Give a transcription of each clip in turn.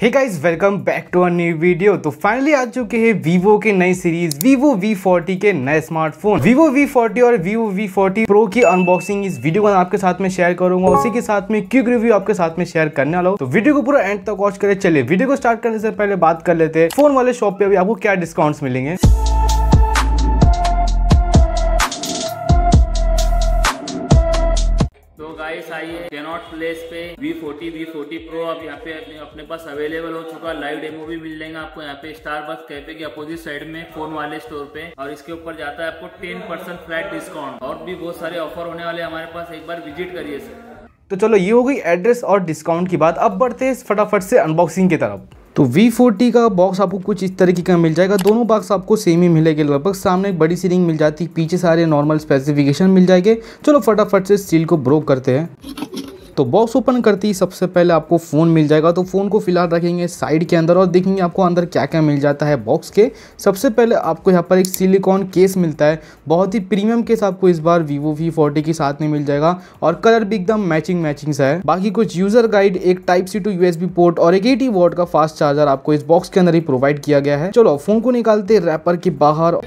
hey guys welcome back to a new video तो finally आ चुके हैं वीवो के नई सीरीज वीवो V40 के नए स्मार्टफोन वीवो V40 और वीवो V40 Pro की अनबॉक्सिंग इस वीडियो को आपके साथ में शेयर करूंगा उसी के साथ में क्यूक रिव्यू आपके साथ में शेयर करने वाला हूँ तो वीडियो को पूरा एंड तक वॉच करें चलिए वीडियो को स्टार्ट करने से पहले बात कर लेते हैं फोन वाले शॉप पे अभी आपको क्या डिस्काउंट मिलेंगे डिवाइस आई है कैनॉट प्लेस पे V forty V forty pro अब यहाँ पे अपने पास अवेलेबल हो चुका लाइव डेमो भी मिल जाएगा आपको यहाँ पे स्टार बस कैफे के अपोजिट साइड में फोन वाले स्टोर पे और इसके ऊपर जाता है आपको टेन परसेंट फ्लैट डिस्काउंट और भी बहुत सारे ऑफर होने वाले हमारे पास एक बार विजिट करिए सर तो चलो ये हो गई एड्रेस और डिस्काउंट की बात अब बढ़ते फटाफट से अनबॉक्सिंग की तरफ तो V40 का बॉक्स आपको कुछ इस तरीके का मिल जाएगा दोनों बॉक्स आपको सेम ही मिलेंगे लगभग सामने एक बड़ी सी रिंग मिल जाती है पीछे सारे नॉर्मल स्पेसिफिकेशन मिल जाएंगे चलो फटाफट से स्टील को ब्रोक करते हैं तो बॉक्स ओपन करते ही सबसे पहले आपको फ़ोन मिल जाएगा तो फ़ोन को फिलहाल रखेंगे साइड के अंदर और देखेंगे आपको अंदर क्या क्या मिल जाता है बॉक्स के सबसे पहले आपको यहाँ पर एक सिलिकॉन केस मिलता है बहुत ही प्रीमियम केस आपको इस बार वीवो वी फोर्टी के साथ में मिल जाएगा और कलर भी एकदम मैचिंग मैचिंग सा है बाकी कुछ यूज़र गाइड एक type C to U port और एक एटी वोट का फास्ट चार्जर आपको इस बॉक्स के अंदर ही प्रोवाइड किया गया है चलो फ़ोन को निकालते रैपर के बाहर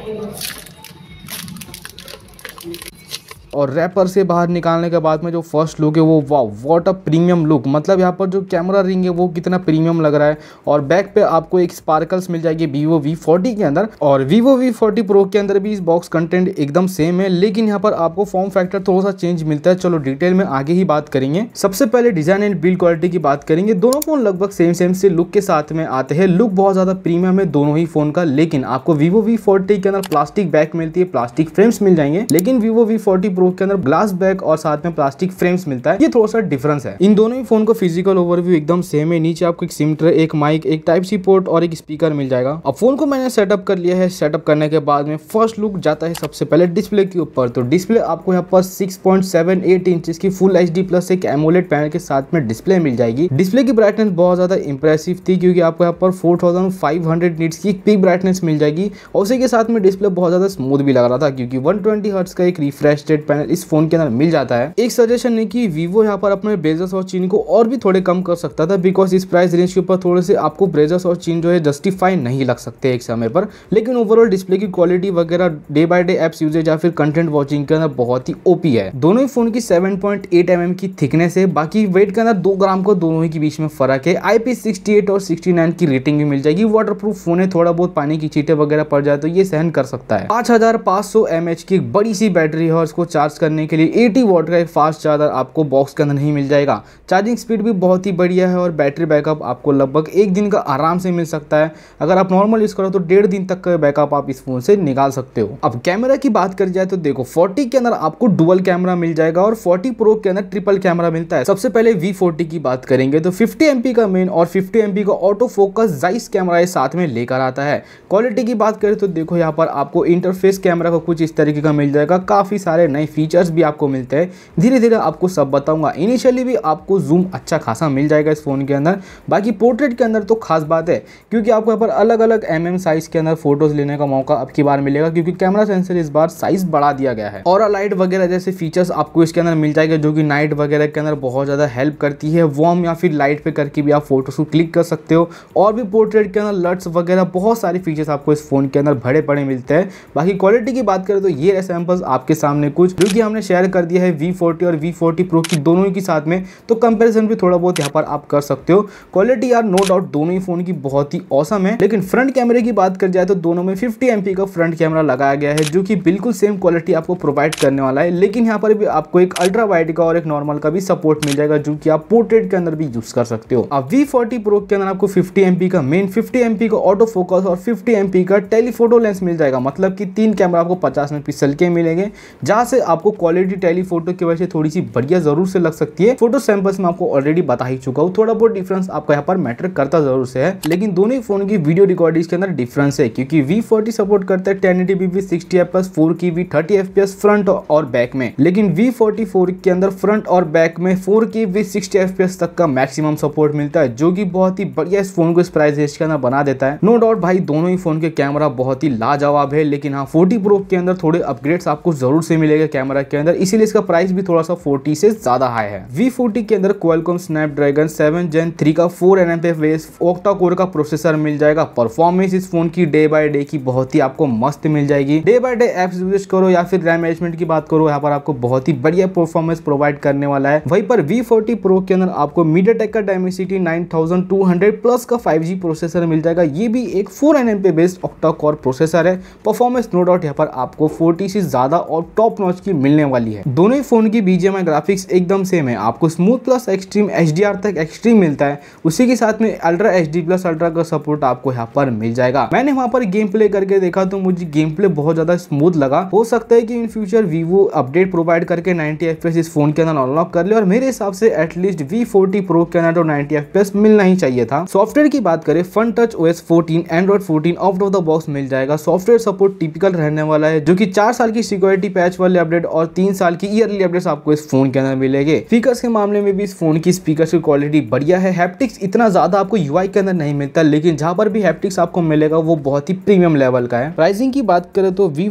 और रैपर से बाहर निकालने के बाद में जो फर्स्ट लुक है वो वाह वॉट अ प्रीमियम लुक मतलब यहाँ पर जो कैमरा रिंग है वो कितना प्रीमियम लग रहा है और बैक पे आपको एक स्पार्कल्स मिल जाएगी वीवो वी फोर्टी के अंदर और वीवो वी फोर्टी प्रो के अंदर भी इस बॉक्स कंटेंट एकदम सेम है लेकिन यहाँ पर आपको फॉर्म फैक्टर थोड़ा सा चेंज मिलता है चलो डिटेल में आगे ही बात करेंगे सबसे पहले डिजाइन एंड बिल्ड क्वालिटी की बात करेंगे दोनों फोन लगभग सेम सेम से लुक के साथ में आते हैं लुक बहुत ज़्यादा प्रीमियम है दोनों ही फोन का लेकिन आपको वीवो वी के अंदर प्लास्टिक बैक मिलती है प्लास्टिक फ्रेम्स मिल जाएंगे लेकिन वीवो वी फोर्टी प्रो के अंदर ग्लास बैक और साथ में प्लास्टिक फ्रेम्स मिलता है ये थोड़ा सा डिफरेंस है इन दोनों ही फोन को फिजिकल ओवरव्यू एकदम सेम है नीचे आपको एक सिम ट्रे एक माइक एक टाइप सी पोर्ट और एक स्पीकर मिल जाएगा अब फोन को मैंने सेटअप कर लिया है सेटअप करने के बाद में फर्स्ट लुक जाता है सबसे पहले डिस्प्ले के ऊपर तो डिस्प्ले आपको यहाँ पर six point seven eight inch की फुल एच डी प्लस एक एमोलेट पैनल के साथ में डिस्प्ले मिल जाएगी डिस्प्ले की ब्राइटनेस बहुत ज्यादा इंप्रेसिव थी क्योंकि आपको यहाँ पर four thousand five hundred nits की पिक ब्राइटनेस मिल जाएगी और उसी के साथ में डिस्प्ले बहुत ज्यादा स्मूथ भी लग रहा था क्योंकि वन ट्वेंटी का एक रिफ्रेश रेट पैनल इस फोन के अंदर मिल जाता है एक सजेशन है कि वीवो यहाँ पर अपने ब्रेजर्स और चीन को और भी थोड़े कम कर सकता था बिकॉज इस प्राइस रेंज के ऊपर थोड़े से आपको ब्रेजर्स और चीन जो है जस्टिफाई नहीं लग सकते एक समय पर लेकिन ओवरऑल डिस्प्ले की क्वालिटी वगैरह day by day apps usage या फिर कंटेंट वॉचिंग के अंदर बहुत ही ओपी है दोनों ही फोन की सेवन पॉइंट mm की थिकनेस है बाकी वेट के अंदर दो ग्राम को दोनों ही के बीच में फर्क है आईपी 68 और 69 की रेटिंग भी मिल जाएगी वाटर प्रूफ फोन है थोड़ा बहुत पानी की चीटे वगैरह पड़ जाए तो ये सहन कर सकता है पांच हजार पाँच सौ एम एच की बड़ी सी बैटरी है और इसको चार्ज करने के लिए 80 वॉट का एक फास्ट चार्जर आपको बॉक्स के अंदर नहीं मिल जाएगा चार्जिंग स्पीड भी बहुत ही बढ़िया है और बैटरी बैकअप आपको लगभग एक दिन का आराम से मिल सकता है अगर आप नॉर्मल यूज़ करो तो डेढ़ दिन तक का बैकअप आप इस फ़ोन से निकाल सकते हो अब कैमरा की बात कर जाए तो देखो फोर्टी के अंदर आपको डुअल कैमरा मिल जाएगा और फोर्टी प्रो के अंदर ट्रिपल कैमरा मिलता है सबसे पहले वी की बात करेंगे तो फिफ्टी एम का मेन और फिफ्टी एम का ऑटो फोकस जाइस कैमरा साथ में लेकर आता है क्वालिटी की बात करें तो देखो यहाँ पर आपको इंटरफेस कैमरा को कुछ इस तरीके का मिल जाएगा काफ़ी सारे नए फीचर्स भी आपको मिलते हैं धीरे धीरे आपको सब बताऊंगा इनिशियली भी आपको जूम अच्छा खासा मिल जाएगा इस फ़ोन के अंदर बाकी पोर्ट्रेट के अंदर तो खास बात है क्योंकि आपको यहाँ पर अलग अलग एम mm साइज़ के अंदर फोटोज़ लेने का मौका अब की बार मिलेगा क्योंकि कैमरा सेंसर इस बार साइज़ बढ़ा दिया गया है और लाइट वगैरह जैसे फीचर्स आपको इसके अंदर मिल जाएगा जो कि नाइट वगैरह के अंदर बहुत ज़्यादा हेल्प करती है वॉम या फिर लाइट पे करके भी आप फोटोज़ को क्लिक कर सकते हो और भी पोर्ट्रेट के अंदर लट्स वगैरह बहुत सारे फीचर्स आपको इस फ़ोन के अंदर भरे पड़े मिलते हैं बाकी क्वालिटी की बात करें तो ये सैम्पल्स आपके सामने कुछ जो कि हमने शेयर कर दिया है V40 और V40 Pro की दोनों ही के साथ में तो कंपैरिजन भी थोड़ा बहुत यहाँ पर आप कर सकते हो क्वालिटी यार नो डाउट दोनों ही फ़ोन की बहुत ही औसम है लेकिन फ्रंट कैमरे की बात कर जाए तो दोनों में फिफ्टी एम का फ्रंट कैमरा लगाया गया है जो कि बिल्कुल सेम क्वालिटी आपको प्रोवाइड करने वाला है लेकिन यहाँ पर भी आपको एक अल्ट्रा वाइड का और एक नॉर्मल का भी सपोर्ट मिल जाएगा जो कि आप पोर्ट्रेट के अंदर भी यूज़ कर सकते हो आप वी फोर्टी के अंदर आपको फिफ्टी एम का मेन फिफ्टी एम का ऑटो फोकस और फिफ्टी एम का टेलीफोटो लेंस मिल जाएगा मतलब कि तीन कैमरा आपको पचास मेगा के मिलेंगे जहां से आपको क्वालिटी टेलीफोटो की वजह से थोड़ी सी बढ़िया जरूर से लग सकती है फोटो सैंपल्स में आपको ऑलरेडी बता ही चुका हूँ थोड़ा बहुत डिफरेंस आपका यहाँ पर मैटर करता जरूर से है लेकिन दोनों ही फोन की वीडियो रिकॉर्डिंग के अंदर डिफरेंस है क्योंकि वी फोर्टी सपोर्ट करता है टेन एटी बीबी sixty F plus four K वी thirty F P S front और बैक में लेकिन वी फोर्टी फोर के अंदर फ्रंट और बैक में फोर की वी सिक्सटी एफ पी एस तक का मैक्सिमम सपोर्ट मिलता है जो की बहुत ही बढ़िया इस फोन को इस प्राइस रेंज के अंदर बना देता है नो डाउट भाई दोनों ही फोन के कैमरा बहुत ही लाजवाब है लेकिन हाँ फोर्टी प्रो के अंदर थोड़े अपग्रेड्स आपको जरूर से मिलेगा कैमरा के अंदर इसीलिए इसका प्राइस भी थोड़ा सा फोर्टी से ज्यादा हाई है वी फोर्टी के अंदर Qualcomm Snapdragon seven gen three का फोर एन एम पे ओक्टा कोर का प्रोसेसर मिल जाएगा परफॉर्मेंस इस फोन की डे बाय डे की बहुत ही आपको मस्त मिल जाएगी day by day apps use करो या फिर रैम मैनेजमेंट की बात करो यहाँ पर आपको बहुत ही बढ़िया परफॉर्मेंस प्रोवाइड करने वाला है वही पर वी फोर्टी प्रो के अंदर आपको मीडिया टेक का डायमेसिटी नाइन प्लस का फाइव प्रोसेसर मिल जाएगा ये भी एक फोर एन एम पे बेस्ड ऑक्टा कोर प्रोसेसर है परफॉर्मेंस नो डाउट यहाँ पर आपको फोर्टी से ज्यादा और टॉप नॉच पाँच की मिलने वाली है दोनों ही फोन की बीजेम ग्राफिक्स एकदम सेम है आपको स्मूथ प्लस एक्सट्रीम एच तक एक्सट्रीम मिलता है उसी के साथ में अल्ट्रा एच प्लस अल्ट्रा का सपोर्ट आपको यहाँ पर मिल जाएगा मैंने वहाँ पर गेम प्ले करके देखा तो मुझे गेम प्ले बहुत ज्यादा स्मूथ लगा हो सकता है की in future Vivo update provide करके नाइनटी एफ इस फोन के अंदर अनलॉक कर ले और मेरे हिसाब से एटलीस्ट वी फोर्टी प्रो के अंदर नाइनटी तो एफ मिलना ही चाहिए था सॉफ्टवेयर की बात करें Funtouch O S fourteen Android fourteen out of the box मिल जाएगा सॉफ्टवेयर सपोर्ट टिपिकल रहने वाला है जो कि चार साल की सिक्योरिटी पैच वाले अपडेट और तीन साल की ईयरली अपडेट आपको इस फोन के अंदर मिलेंगे स्पीकर्स के मामले में भी इस फोन की स्पीकर्स की क्वालिटी बढ़िया है हैप्टिक्स इतना ज्यादा आपको यूआई के अंदर नहीं मिलता लेकिन जहां पर भी हैप्टिक्स आपको मिलेगा वो बहुत ही प्रीमियम लेवल का है प्राइसिंग की बात करें तो वी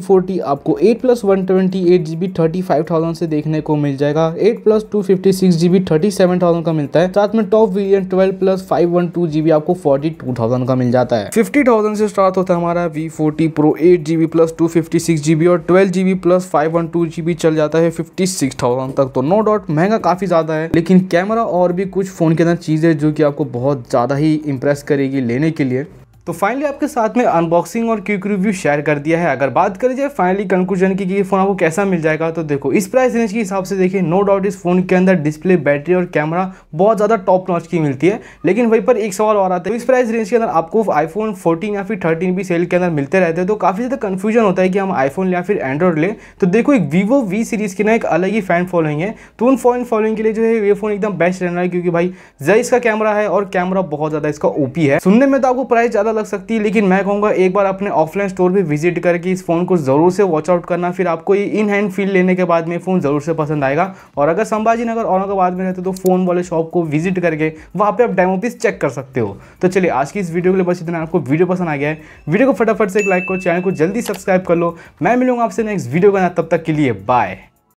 आपको एट प्लस वन ट्वेंटी से देखने को मिल जाएगा eight plus two fifty six GB thirty seven thousand का मिलता है साथ में top variant twelve plus five one two GB आपको फोर्टी टू थाउजेंड का मिल जाता है फिफ्टी थाउजेंड से स्टार्ट होता है हमारा V forty pro eight GB plus two fifty six GB और twelve GB plus five one two G चल जाता है फिफ्टी सिक्स थाउजेंड तक तो नो डाउट महंगा काफ़ी ज़्यादा है लेकिन कैमरा और भी कुछ फ़ोन के अंदर चीज़ है जो कि आपको बहुत ज़्यादा ही इंप्रेस करेगी लेने के लिए तो फाइनली आपके साथ में अनबॉक्सिंग और क्यूक रिव्यू शेयर कर दिया है अगर बात करी जाए फाइनली कंक्लूजन की कि ये फ़ोन आपको कैसा मिल जाएगा तो देखो इस प्राइस रेंज के हिसाब से देखिए नो डाउट इस फोन के अंदर डिस्प्ले बैटरी और कैमरा बहुत ज़्यादा टॉप नॉच की मिलती है लेकिन वहीं पर एक सवाल और आता है तो इस प्राइस रेंज के अंदर आपको आईफोन फोर्टीन या फिर थर्टीन भी सेल के अंदर मिलते रहते हैं तो काफ़ी ज़्यादा कन्फ्यूजन होता है कि हम आईफोन या फिर एंड्रॉइड लें तो देखो एक वीवो वी सीरीज़ की ना एक अलग ही फैन फॉलोइंग है तो उन फॉन फॉलोइंग के लिए जो है ये फोन एकदम बेस्ट रहना है क्योंकि भाई जय इसका कैमरा है और कैमरा बहुत ज़्यादा इसका ओपी है सुनने में तो आपको प्राइस ज़्यादा लग सकती है लेकिन मैं कहूँगा एक बार अपने ऑफलाइन स्टोर पर विजिट करके इस फ़ोन को ज़रूर से वॉच आउट करना फिर आपको ये इन हैंड फील लेने के बाद में फ़ोन ज़रूर से पसंद आएगा और अगर संभाजी नगर औरंगाबाद में रहते तो फ़ोन वाले शॉप को विजिट करके वहाँ पर आप डेमो पीस चेक कर सकते हो तो चलिए आज की इस वीडियो के लिए बस इतना आपको वीडियो पसंद आ गया है वीडियो को फटाफट से एक लाइक करो चैनल को जल्दी सब्सक्राइब कर लो मैं मिलूंगा आपसे नेक्स्ट वीडियो का तब तक के लिए बाय